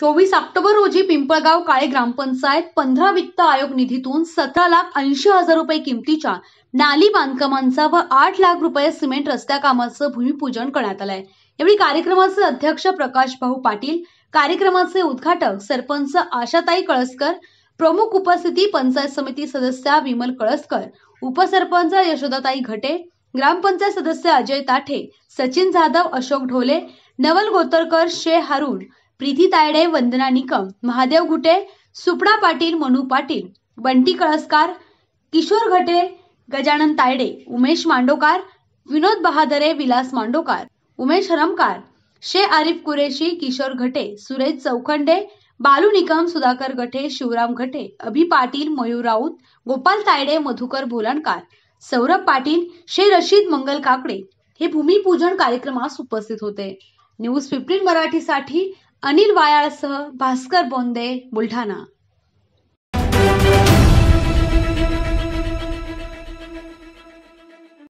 चोवीस ऑक्टोबर रोजी पिंपळगाव काळे ग्रामपंचायत पंधरा वित्त आयोग निधीतून सतरा लाख ऐंशी हजार रुपये किमतीच्या नाली बांधकामांचा व आठ लाख रुपये सिमेंट रस्त्या कामाचं भूमिपूजन करण्यात आलंय यावेळी कार्यक्रमाचे अध्यक्ष प्रकाश भाऊ पाटील कार्यक्रमाचे उद्घाटक सरपंच आशाताई कळसकर प्रमुख उपस्थिती पंचायत समिती सदस्य विमल कळसकर उपसरपंच यशोदाताई घटे ग्रामपंचायत सदस्य अजय ताठे सचिन जाधव अशोक ढोले नवल गोतरकर शे हारून प्रीती तायडे वंदना निकम महादेव घुटे सुपडा पाटील मनू पाटील बंटी कळसकार किशोर घटे गजानन तायडे उमेश मांडोकार विनोद बहादरे विलास मांडोकार उमेश हरमकार शे आरिफ कुरेशी किशोर घटे सुरेश चौखंडे बालू निकम सुधाकर घटे शिवराम घटे अभि पाटील मयूर राऊत गोपाल तायडे मधुकर भोलणकार सौरभ पाटील शे रशीद मंगल काकडे हे भूमिपूजन कार्यक्रमास उपस्थित होते न्यूज फिफ्टीन मराठीसाठी अनिल वायाळसह भास्कर बोंदे बुलढाणा